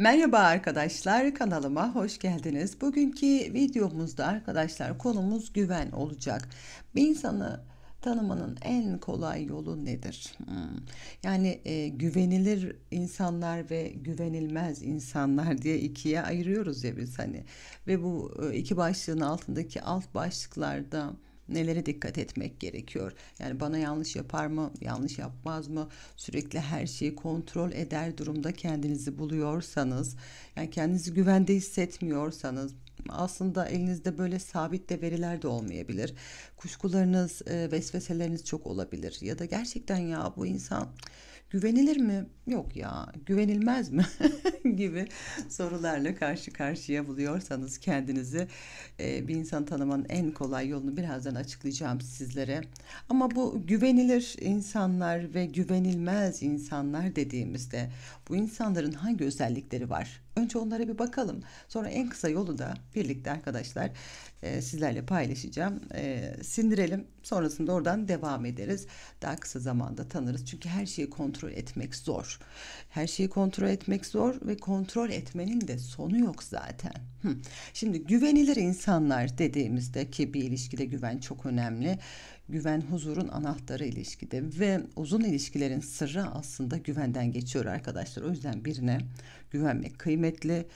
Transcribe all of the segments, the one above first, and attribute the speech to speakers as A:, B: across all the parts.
A: Merhaba arkadaşlar kanalıma hoş geldiniz. Bugünkü videomuzda arkadaşlar konumuz güven olacak. Bir insanı tanımanın en kolay yolu nedir? Hmm. Yani e, güvenilir insanlar ve güvenilmez insanlar diye ikiye ayırıyoruz ya biz hani. Ve bu e, iki başlığın altındaki alt başlıklarda nelere dikkat etmek gerekiyor? Yani bana yanlış yapar mı, yanlış yapmaz mı? Sürekli her şeyi kontrol eder durumda kendinizi buluyorsanız, yani kendinizi güvende hissetmiyorsanız, aslında elinizde böyle sabit de veriler de olmayabilir. Kuşkularınız, e, vesveseleriniz çok olabilir. Ya da gerçekten ya bu insan güvenilir mi? Yok ya güvenilmez mi? gibi sorularla karşı karşıya buluyorsanız kendinizi e, bir insan tanımanın en kolay yolunu birazdan açıklayacağım sizlere. Ama bu güvenilir insanlar ve güvenilmez insanlar dediğimizde bu insanların hangi özellikleri var? Önce onlara bir bakalım. Sonra en kısa yolu da birlikte arkadaşlar e, sizlerle paylaşacağım. E, sindirelim. Sonrasında oradan devam ederiz. Daha kısa zamanda tanırız. Çünkü her şeyi kontrol kontrol etmek zor. Her şeyi kontrol etmek zor ve kontrol etmenin de sonu yok zaten. Şimdi güvenilir insanlar dediğimizde ki bir ilişkide güven çok önemli. Güven huzurun anahtarı ilişkide ve uzun ilişkilerin sırrı aslında güvenden geçiyor arkadaşlar. O yüzden birine güvenmek kıymetli,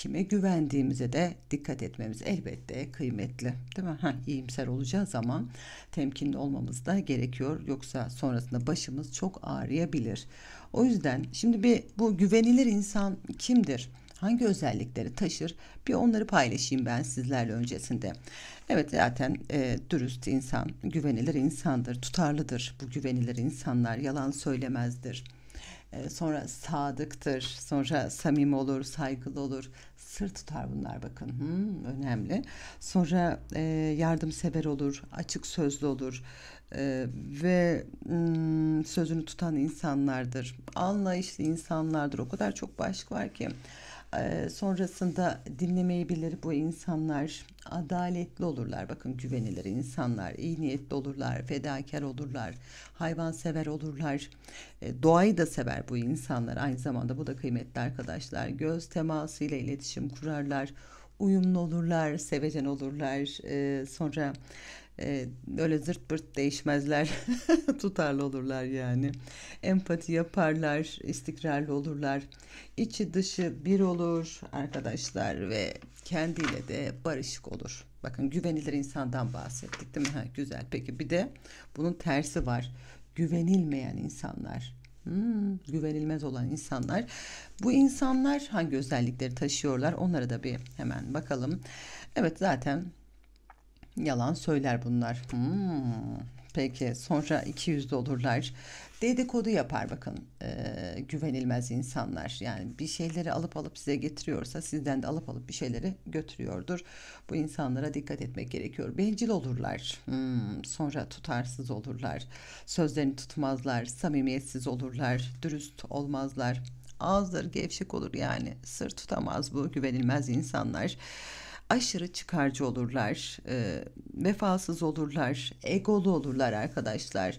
A: kime güvendiğimize de dikkat etmemiz elbette kıymetli. Değil mi? Ha, iyimser olacağız ama temkinli olmamız da gerekiyor. Yoksa sonrasında başımız çok ağrıyabilir. O yüzden şimdi bir bu güvenilir insan kimdir? hangi özellikleri taşır bir onları paylaşayım ben sizlerle öncesinde. Evet zaten e, dürüst insan, güvenilir insandır, tutarlıdır. Bu güvenilir insanlar yalan söylemezdir e, sonra sadıktır, sonra samim olur, saygılı olur. Sır tutar bunlar bakın. Hmm, önemli. Sonra e, yardımsever olur, açık sözlü olur e, ve hmm, sözünü tutan insanlardır. Anlayışlı insanlardır. O kadar çok başlık var ki. E, sonrasında dinlemeyi bilir bu insanlar adaletli olurlar. Bakın güvenilir insanlar, iyi niyetli olurlar, fedakar olurlar, hayvansever olurlar. E, doğayı da sever bu insanlar. Aynı zamanda bu da kıymetli arkadaşlar. Göz temasıyla iletişim kurarlar uyumlu olurlar, sevecen olurlar. E, sonra e, öyle zırt pırt değişmezler, tutarlı olurlar yani. Empati yaparlar, istikrarlı olurlar. İçi dışı bir olur arkadaşlar ve kendiyle de barışık olur. Bakın güvenilir insandan bahsettik değil mi? Ha, güzel. Peki bir de bunun tersi var. Güvenilmeyen insanlar Hmm, güvenilmez olan insanlar. Bu insanlar hangi özellikleri taşıyorlar? Onlara da bir hemen bakalım. Evet zaten yalan söyler bunlar. Hmm, Peki sonra 200 olurlar. Dedikodu yapar bakın e, güvenilmez insanlar. Yani bir şeyleri alıp alıp size getiriyorsa sizden de alıp alıp bir şeyleri götürüyordur. Bu insanlara dikkat etmek gerekiyor. Bencil olurlar. Hmm, sonra tutarsız olurlar. Sözlerini tutmazlar. Samimiyetsiz olurlar. Dürüst olmazlar. Ağızları gevşek olur yani. Sır tutamaz bu güvenilmez insanlar aşırı çıkarcı olurlar, e, vefasız olurlar, egolu olurlar arkadaşlar.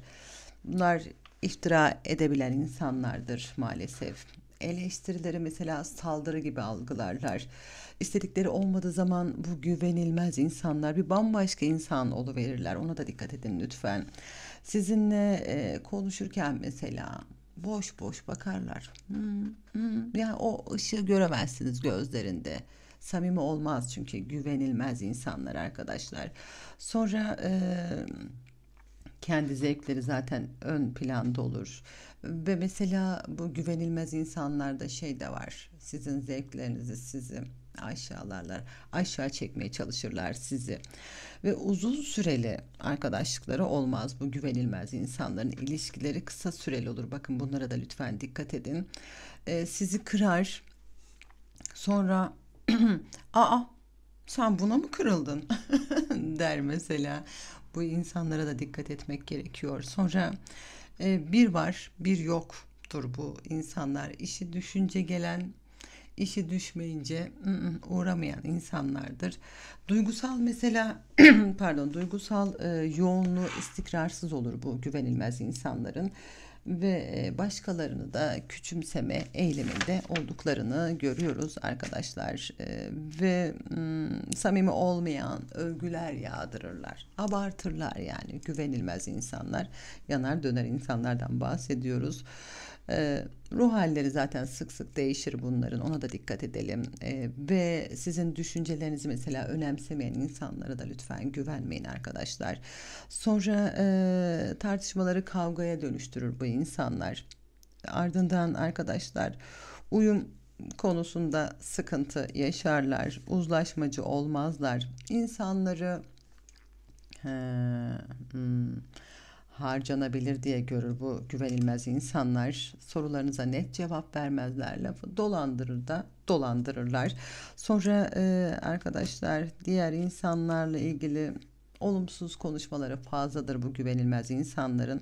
A: Bunlar iftira edebilen insanlardır maalesef. Eleştirileri mesela saldırı gibi algılarlar. İstedikleri olmadığı zaman bu güvenilmez insanlar bir bambaşka insan oluverirler. Ona da dikkat edin lütfen. Sizinle e, konuşurken mesela boş boş bakarlar. Hmm, hmm. Yani o ışığı göremezsiniz gözlerinde samimi olmaz çünkü güvenilmez insanlar arkadaşlar. Sonra e, kendi zevkleri zaten ön planda olur. Ve mesela bu güvenilmez insanlarda şey de var. Sizin zevklerinizi sizi aşağılarlar. Aşağı çekmeye çalışırlar sizi. Ve uzun süreli arkadaşlıkları olmaz bu güvenilmez insanların ilişkileri kısa süreli olur. Bakın bunlara da lütfen dikkat edin. Ee, sizi kırar. Sonra aa sen buna mı kırıldın der mesela. Bu insanlara da dikkat etmek gerekiyor. Sonra e, bir var bir yoktur bu insanlar. İşi düşünce gelen işi düşmeyince uğramayan insanlardır. Duygusal mesela pardon duygusal e, yoğunluğu istikrarsız olur bu güvenilmez insanların ve e, başkalarını da küçümseme eyleminde olduklarını görüyoruz arkadaşlar e, ve samimi olmayan övgüler yağdırırlar abartırlar yani güvenilmez insanlar yanar döner insanlardan bahsediyoruz e, ruh halleri zaten sık sık değişir bunların ona da dikkat edelim. E, ve sizin düşüncelerinizi mesela önemsemeyen insanlara da lütfen güvenmeyin arkadaşlar. Sonra e, tartışmaları kavgaya dönüştürür bu insanlar. Ardından arkadaşlar uyum konusunda sıkıntı yaşarlar, uzlaşmacı olmazlar. İnsanları he, hmm, harcanabilir diye görür bu güvenilmez insanlar. Sorularınıza net cevap vermezler, lafı dolandırır da dolandırırlar. Sonra e, arkadaşlar diğer insanlarla ilgili olumsuz konuşmaları fazladır bu güvenilmez insanların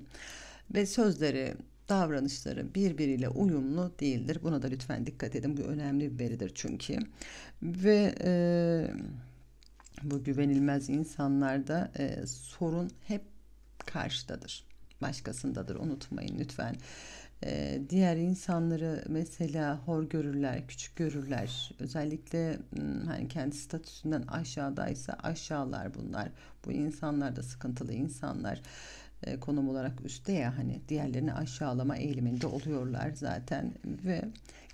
A: ve sözleri davranışları birbiriyle uyumlu değildir. Buna da lütfen dikkat edin. Bu önemli bir veridir çünkü. Ve e, bu güvenilmez insanlarda e, sorun hep karşıdadır. Başkasındadır unutmayın lütfen. Ee, diğer insanları mesela hor görürler, küçük görürler. Özellikle hmm, hani kendi statüsünden aşağıdaysa aşağılar bunlar. Bu insanlar da sıkıntılı insanlar e, konum olarak üstte ya hani diğerlerini aşağılama eğiliminde oluyorlar zaten ve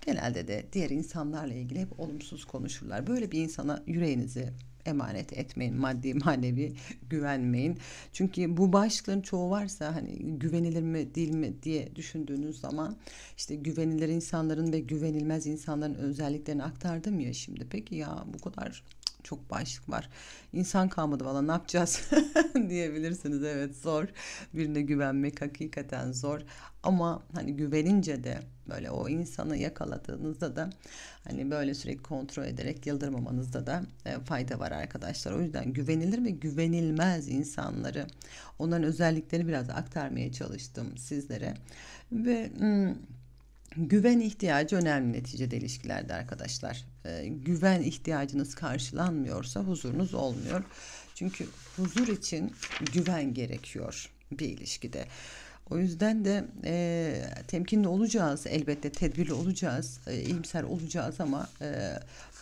A: genelde de diğer insanlarla ilgili hep olumsuz konuşurlar. Böyle bir insana yüreğinizi emanet etmeyin. Maddi manevi güvenmeyin. Çünkü bu başlıkların çoğu varsa hani güvenilir mi değil mi diye düşündüğünüz zaman işte güvenilir insanların ve güvenilmez insanların özelliklerini aktardım ya şimdi. Peki ya bu kadar çok başlık var. İnsan kalmadı valla ne yapacağız diyebilirsiniz. Evet zor. Birine güvenmek hakikaten zor. Ama hani güvenince de böyle o insanı yakaladığınızda da hani böyle sürekli kontrol ederek yıldırmamanızda da e, fayda var arkadaşlar. O yüzden güvenilir ve güvenilmez insanları onların özelliklerini biraz aktarmaya çalıştım sizlere. Ve hmm, Güven ihtiyacı önemli neticede ilişkilerde arkadaşlar. Ee, güven ihtiyacınız karşılanmıyorsa huzurunuz olmuyor. Çünkü huzur için güven gerekiyor bir ilişkide. O yüzden de e, temkinli olacağız elbette tedbirli olacağız, e, iyimser olacağız ama e,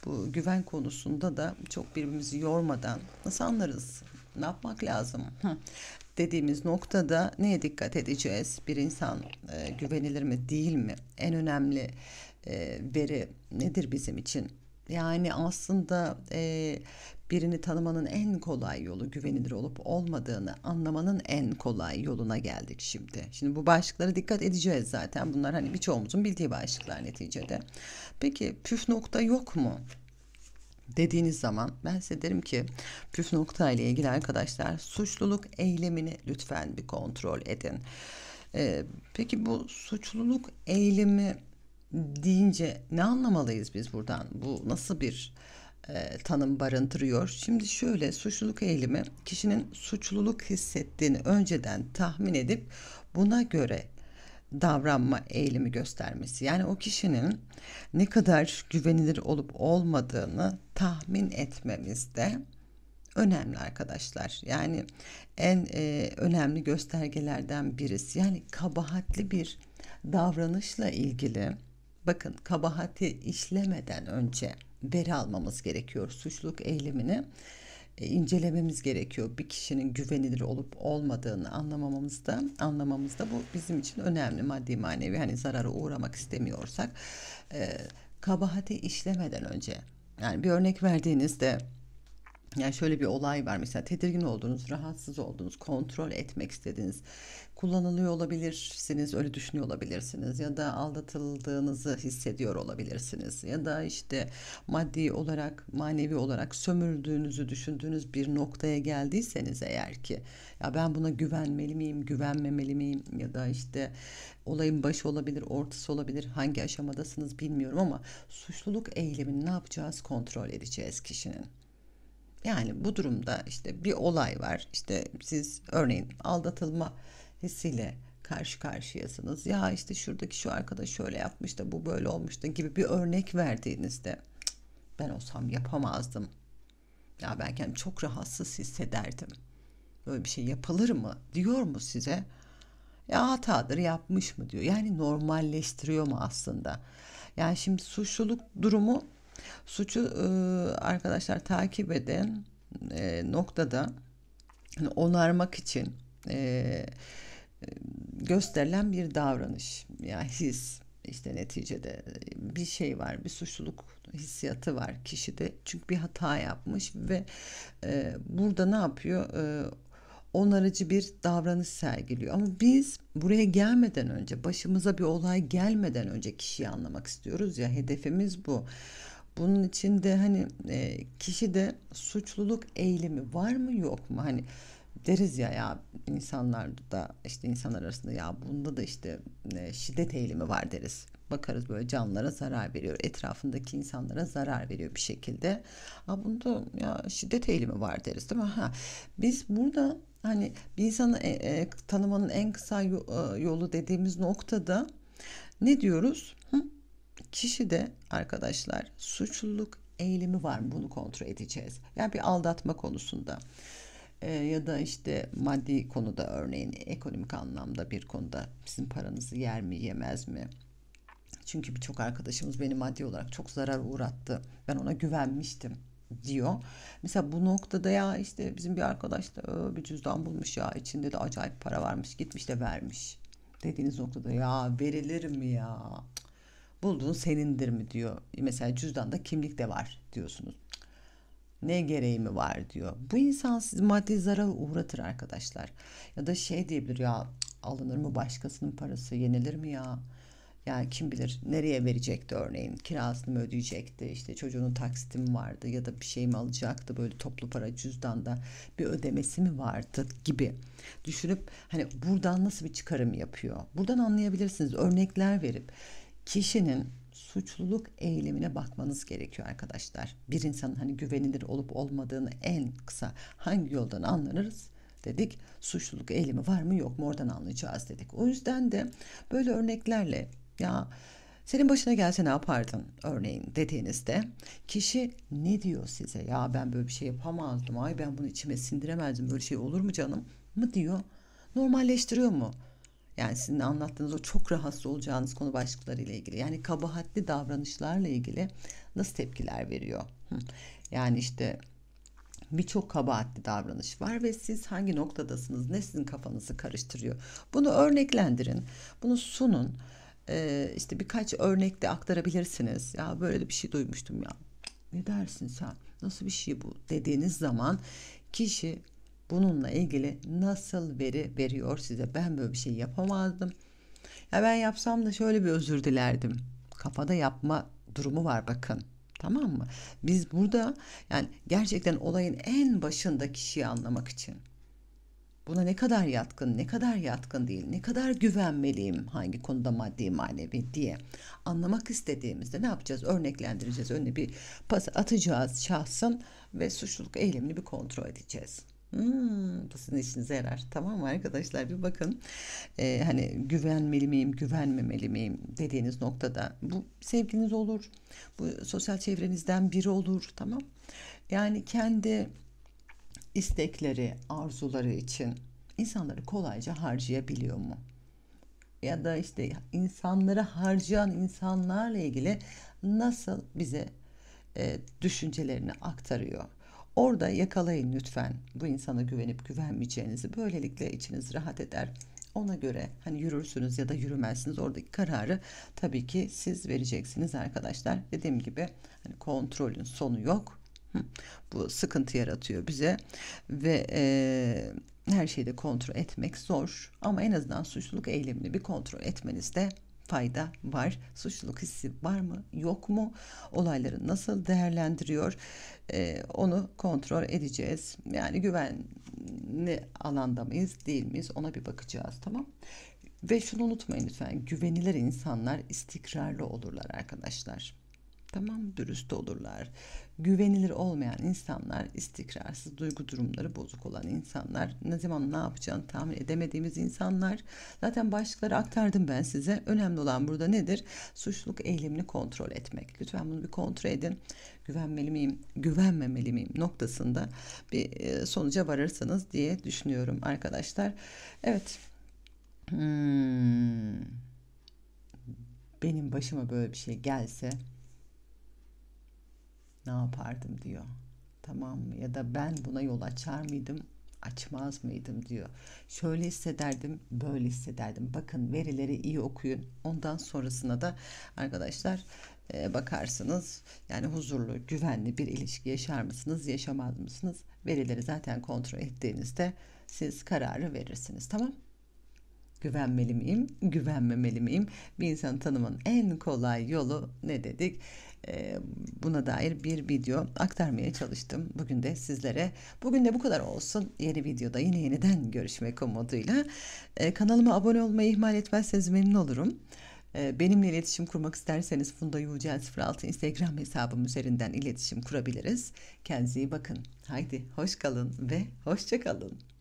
A: bu güven konusunda da çok birbirimizi yormadan nasıl anlarız ne yapmak lazım dediğimiz noktada neye dikkat edeceğiz? Bir insan e, güvenilir mi değil mi? En önemli e, veri nedir bizim için? Yani aslında e, birini tanımanın en kolay yolu güvenilir olup olmadığını anlamanın en kolay yoluna geldik şimdi. Şimdi bu başlıklara dikkat edeceğiz zaten. Bunlar hani birçoğumuzun bildiği başlıklar neticede. Peki püf nokta yok mu? dediğiniz zaman ben size derim ki püf nokta ile ilgili arkadaşlar suçluluk eylemini lütfen bir kontrol edin. Ee, peki bu suçluluk eylemi deyince ne anlamalıyız biz buradan? Bu nasıl bir e, tanım barındırıyor? Şimdi şöyle suçluluk eğilimi kişinin suçluluk hissettiğini önceden tahmin edip buna göre davranma eğilimi göstermesi. Yani o kişinin ne kadar güvenilir olup olmadığını tahmin etmemiz de önemli arkadaşlar. Yani en e, önemli göstergelerden birisi. Yani kabahatli bir davranışla ilgili bakın kabahati işlemeden önce veri almamız gerekiyor suçluluk eğilimini e, incelememiz gerekiyor. Bir kişinin güvenilir olup olmadığını anlamamamızda anlamamızda bu bizim için önemli maddi manevi hani zarara uğramak istemiyorsak e, kabahati işlemeden önce yani bir örnek verdiğinizde yani şöyle bir olay var mesela tedirgin oldunuz, rahatsız oldunuz, kontrol etmek istediniz. Kullanılıyor olabilirsiniz, öyle düşünüyor olabilirsiniz ya da aldatıldığınızı hissediyor olabilirsiniz ya da işte maddi olarak, manevi olarak sömürdüğünüzü düşündüğünüz bir noktaya geldiyseniz eğer ki ya ben buna güvenmeli miyim, güvenmemeli miyim ya da işte olayın başı olabilir, ortası olabilir, hangi aşamadasınız bilmiyorum ama suçluluk eylemini ne yapacağız kontrol edeceğiz kişinin. Yani bu durumda işte bir olay var. İşte siz örneğin aldatılma hissiyle karşı karşıyasınız. Ya işte şuradaki şu arkadaş şöyle yapmış da bu böyle olmuş da gibi bir örnek verdiğinizde ben olsam yapamazdım. Ya ben kendimi çok rahatsız hissederdim. Böyle bir şey yapılır mı diyor mu size? Ya hatadır yapmış mı diyor. Yani normalleştiriyor mu aslında? Yani şimdi suçluluk durumu Suçu e, arkadaşlar takip eden e, noktada onarmak için e, gösterilen bir davranış yani his işte neticede bir şey var bir suçluluk hissiyatı var kişide çünkü bir hata yapmış ve e, burada ne yapıyor e, onarıcı bir davranış sergiliyor ama biz buraya gelmeden önce başımıza bir olay gelmeden önce kişiyi anlamak istiyoruz ya hedefimiz bu bunun içinde hani e, kişide suçluluk eğilimi var mı yok mu? Hani deriz ya ya insanlarda da işte insanlar arasında ya bunda da işte e, şiddet eğilimi var deriz. Bakarız böyle canlara zarar veriyor, etrafındaki insanlara zarar veriyor bir şekilde. Ha bunda ya şiddet eğilimi var deriz değil mi? Ha biz burada hani bir insanı e, e, tanımanın en kısa e, yolu dediğimiz noktada ne diyoruz? Hı? Kişi de arkadaşlar suçluluk eğilimi var mı bunu kontrol edeceğiz. Yani bir aldatma konusunda e, ya da işte maddi konuda örneğin ekonomik anlamda bir konuda sizin paranızı yer mi yemez mi? Çünkü birçok arkadaşımız beni maddi olarak çok zarar uğrattı. Ben ona güvenmiştim diyor. Mesela bu noktada ya işte bizim bir arkadaş da bir cüzdan bulmuş ya içinde de acayip para varmış gitmiş de vermiş. Dediğiniz noktada ya verilir mi ya? bulduğun senindir mi diyor. Mesela cüzdanda kimlik de var diyorsunuz. Ne gereği mi var diyor. Bu insan siz maddi zarar uğratır arkadaşlar. Ya da şey diyebilir ya alınır mı başkasının parası yenilir mi ya? Yani kim bilir nereye verecekti örneğin kirasını mı ödeyecekti işte çocuğunun taksiti mi vardı ya da bir şey mi alacaktı böyle toplu para cüzdanda bir ödemesi mi vardı gibi düşünüp hani buradan nasıl bir çıkarım yapıyor buradan anlayabilirsiniz örnekler verip kişinin suçluluk eylemine bakmanız gerekiyor arkadaşlar. Bir insanın hani güvenilir olup olmadığını en kısa hangi yoldan anlarız? dedik. Suçluluk eğilimi var mı yok mu oradan anlayacağız dedik. O yüzden de böyle örneklerle ya senin başına gelse ne yapardın örneğin dediğinizde kişi ne diyor size ya ben böyle bir şey yapamazdım ay ben bunu içime sindiremezdim böyle şey olur mu canım mı diyor normalleştiriyor mu yani sizin anlattığınız o çok rahatsız olacağınız konu başlıkları ile ilgili. Yani kabahatli davranışlarla ilgili nasıl tepkiler veriyor? Yani işte birçok kabahatli davranış var ve siz hangi noktadasınız? Ne sizin kafanızı karıştırıyor? Bunu örneklendirin. Bunu sunun. Ee, işte birkaç örnekte aktarabilirsiniz. Ya böyle bir şey duymuştum ya. Ne dersin sen? Nasıl bir şey bu? Dediğiniz zaman kişi bununla ilgili nasıl veri veriyor size? Ben böyle bir şey yapamazdım. Ya ben yapsam da şöyle bir özür dilerdim. Kafada yapma durumu var bakın. Tamam mı? Biz burada yani gerçekten olayın en başında kişiyi anlamak için buna ne kadar yatkın, ne kadar yatkın değil, ne kadar güvenmeliyim hangi konuda maddi manevi diye anlamak istediğimizde ne yapacağız? Örneklendireceğiz. Önüne bir pas atacağız şahsın ve suçluluk eylemini bir kontrol edeceğiz. Hmm, bu sizin işinize yarar. Tamam mı arkadaşlar bir bakın. Ee, hani güvenmeli miyim, güvenmemeli miyim dediğiniz noktada. Bu sevginiz olur. Bu sosyal çevrenizden biri olur. Tamam. Yani kendi istekleri, arzuları için insanları kolayca harcayabiliyor mu? Ya da işte insanları harcayan insanlarla ilgili nasıl bize e, düşüncelerini aktarıyor? Orada yakalayın lütfen bu insana güvenip güvenmeyeceğinizi. Böylelikle içiniz rahat eder. Ona göre hani yürürsünüz ya da yürümezsiniz. Oradaki kararı tabii ki siz vereceksiniz arkadaşlar. Dediğim gibi hani kontrolün sonu yok. Bu sıkıntı yaratıyor bize ve e, her şeyi de kontrol etmek zor ama en azından suçluluk eylemini bir kontrol etmeniz de fayda var? Suçluluk hissi var mı? Yok mu? Olayları nasıl değerlendiriyor? Ee, onu kontrol edeceğiz. Yani güvenli alanda mıyız değil miyiz? Ona bir bakacağız tamam ve şunu unutmayın lütfen güvenilir insanlar istikrarlı olurlar arkadaşlar. Tamam dürüst olurlar. Güvenilir olmayan insanlar, istikrarsız duygu durumları bozuk olan insanlar, ne zaman ne yapacağını tahmin edemediğimiz insanlar. Zaten başlıkları aktardım ben size. Önemli olan burada nedir? Suçluluk eylemini kontrol etmek. Lütfen bunu bir kontrol edin. Güvenmeli miyim, güvenmemeli miyim noktasında bir e, sonuca varırsanız diye düşünüyorum arkadaşlar. Evet. Hmm. Benim başıma böyle bir şey gelse ne yapardım diyor. Tamam mı? Ya da ben buna yol açar mıydım? Açmaz mıydım diyor. Şöyle hissederdim, böyle hissederdim. Bakın verileri iyi okuyun. Ondan sonrasına da arkadaşlar e, bakarsınız. Yani huzurlu, güvenli bir ilişki yaşar mısınız, yaşamaz mısınız? Verileri zaten kontrol ettiğinizde siz kararı verirsiniz. Tamam? Güvenmeli miyim, güvenmemeli miyim? Bir insanı tanımanın en kolay yolu ne dedik? buna dair bir video aktarmaya çalıştım. Bugün de sizlere. Bugün de bu kadar olsun. Yeni videoda yine yeniden görüşmek umuduyla. Kanalıma abone olmayı ihmal etmezseniz memnun olurum. Benimle iletişim kurmak isterseniz Funda Yücel 06 Instagram hesabım üzerinden iletişim kurabiliriz. Kendinize iyi bakın. Haydi hoş kalın ve hoşça kalın.